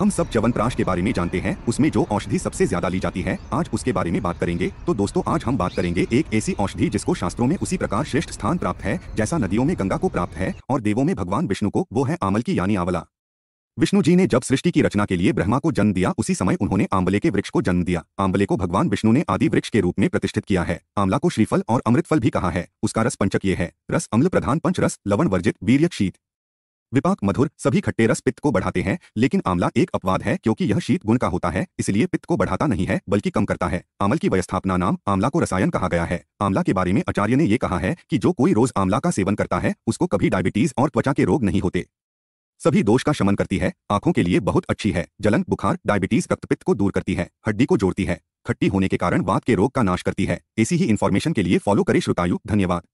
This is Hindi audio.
हम सब प्राश के बारे में जानते हैं उसमें जो औषधि सबसे ज्यादा ली जाती है आज उसके बारे में बात करेंगे तो दोस्तों आज हम बात करेंगे एक ऐसी औषधि जिसको शास्त्रों में उसी प्रकार श्रेष्ठ स्थान प्राप्त है जैसा नदियों में गंगा को प्राप्त है और देवों में भगवान विष्णु को वो है आमल की यानी आंवला विष्णु जी ने जब सृष्टि की रचना के लिए ब्रह्मा को जन्म दिया उसी समय उन्होंने आंबले के वृक्ष को जन्म दिया आंबले को भगवान विष्णु ने आदि वृक्ष के रूप में प्रतिष्ठित किया है आंवला को श्रीफल और अमृतफल भी कहा है उसका रस पंचक ये है रस अम्ल प्रधान पंच रस लवण वर्जित वीर्य शीत विपाक मधुर सभी खट्टे रस पित्त को बढ़ाते हैं लेकिन आंवला एक अपवाद है क्योंकि यह शीत गुण का होता है इसलिए पित्त को बढ़ाता नहीं है बल्कि कम करता है आमल की व्यवस्थापना नाम आंवला को रसायन कहा गया है आंवला के बारे में आचार्य ने यह कहा है कि जो कोई रोज आंवला का सेवन करता है उसको कभी डायबिटीज और त्वचा के रोग नहीं होते सभी दोष का शमन करती है आंखों के लिए बहुत अच्छी है जलन बुखार डायबिटीज रक्तपित्त को दूर करती है हड्डी को जोड़ती है खट्टी होने के कारण वात के रोग का नाश करती है ऐसी ही इन्फॉर्मेशन के लिए फॉलो करें श्रोतायु धन्यवाद